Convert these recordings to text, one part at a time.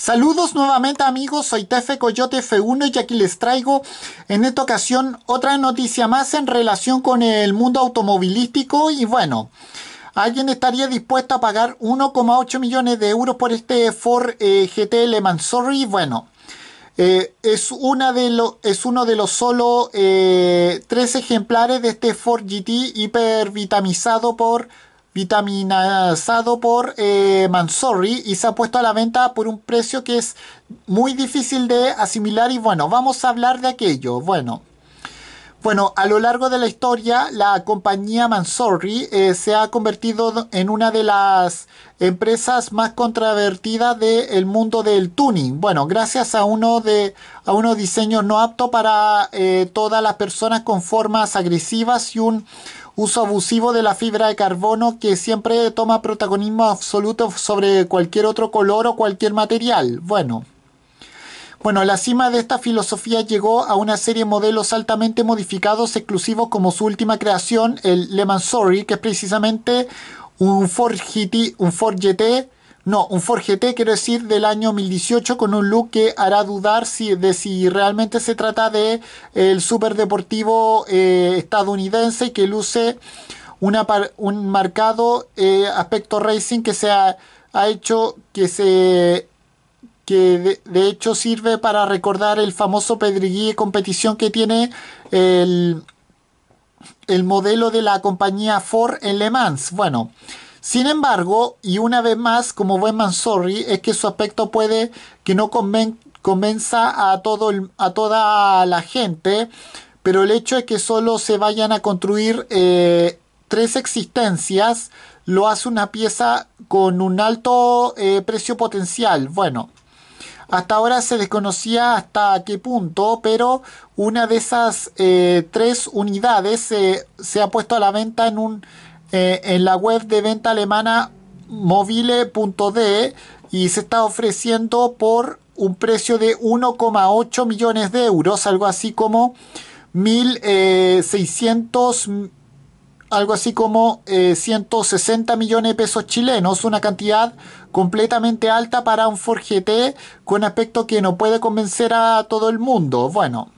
Saludos nuevamente amigos, soy Tefe Coyote F1 y aquí les traigo en esta ocasión otra noticia más en relación con el mundo automovilístico y bueno, alguien estaría dispuesto a pagar 1,8 millones de euros por este Ford eh, GT Le Mans Sorry, bueno, eh, es, uno de los solo eh, tres ejemplares de este Ford GT hipervitamizado por vitaminizado por eh, y se ha puesto a la venta por un precio que es muy difícil de asimilar y bueno, vamos a hablar de aquello. Bueno, bueno, a lo largo de la historia, la compañía Mansory eh, se ha convertido en una de las empresas más controvertidas del mundo del tuning. Bueno, gracias a uno de a unos diseños no aptos para eh, todas las personas con formas agresivas y un uso abusivo de la fibra de carbono que siempre toma protagonismo absoluto sobre cualquier otro color o cualquier material. Bueno. Bueno, la cima de esta filosofía llegó a una serie de modelos altamente modificados exclusivos como su última creación, el Le Sorry, que es precisamente un Ford GT, un Ford GT, no, un Ford GT quiero decir del año 2018 con un look que hará dudar si, de si realmente se trata de el superdeportivo eh, estadounidense que luce una, un marcado eh, aspecto racing que se ha hecho que se que de, hecho sirve para recordar el famoso pedriguí competición que tiene el, el modelo de la compañía Ford en Le Mans. Bueno, sin embargo, y una vez más, como buen Mansorri, es que su aspecto puede que no convenza a, todo a toda la gente, pero el hecho es que solo se vayan a construir eh, tres existencias lo hace una pieza con un alto eh, precio potencial. Bueno, hasta ahora se desconocía hasta qué punto, pero una de esas eh, tres unidades se ha puesto a la venta en, un, eh, en la web de venta alemana mobile.de y se está ofreciendo por un precio de 1,8 millones de euros, algo así como 1.600 algo así como 160 eh, millones de pesos chilenos, una cantidad completamente alta para un Ford GT con aspecto que no puede convencer a todo el mundo. Bueno,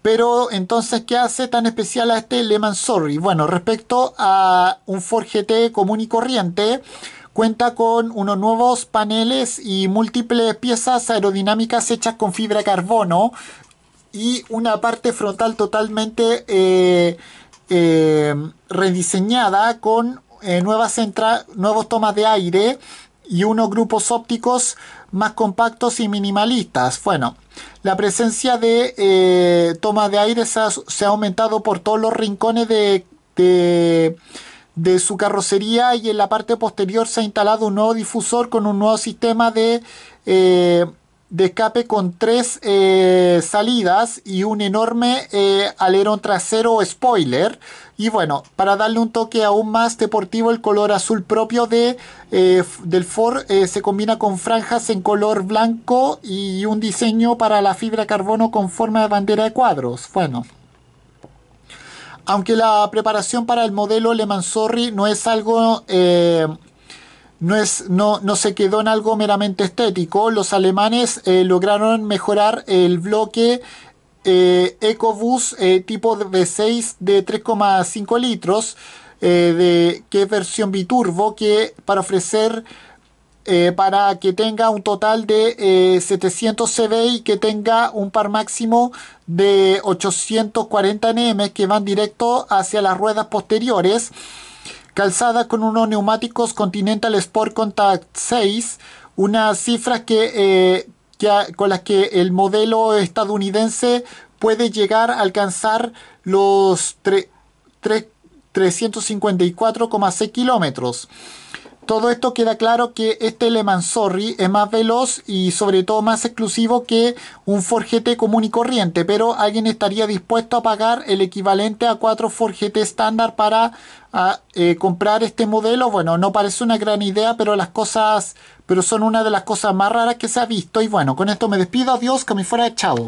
pero entonces, ¿qué hace tan especial a este Le Mans Sorry? Bueno, respecto a un Ford GT común y corriente, cuenta con unos nuevos paneles y múltiples piezas aerodinámicas hechas con fibra de carbono y una parte frontal totalmente... Eh, eh, rediseñada con eh, nuevas nuevos tomas de aire y unos grupos ópticos más compactos y minimalistas. Bueno, la presencia de eh, tomas de aire se ha, aumentado por todos los rincones de, de, su carrocería y en la parte posterior se ha instalado un nuevo difusor con un nuevo sistema de de escape con tres eh, salidas y un enorme eh, alerón trasero spoiler. Y bueno, para darle un toque aún más deportivo, el color azul propio de, eh, del Ford se combina con franjas en color blanco y un diseño para la fibra carbono con forma de bandera de cuadros. Bueno. Aunque la preparación para el modelo Le Mansorri no es algo no, no, se quedó en algo meramente estético. Los alemanes eh, lograron mejorar el bloque eh, EcoBus eh, tipo V6 de 3,5 litros, de, que es versión biturbo, que para ofrecer para que tenga un total de 700 CV y que tenga un par máximo de 840 Nm que van directo hacia las ruedas posteriores calzada con unos neumáticos Continental Sport Contact 6, una cifra que, eh, con la que el modelo estadounidense puede llegar a alcanzar los 354,6 kilómetros. Todo esto queda claro que este Le Mans es más veloz y sobre todo más exclusivo que un Ford común y corriente, pero alguien estaría dispuesto a pagar el equivalente a 4 Ford estándar para eh, comprar este modelo. Bueno, no parece una gran idea, pero las cosas, pero son una de las cosas más raras que se ha visto. Y bueno, con esto me despido. Adiós, que me fuera echado.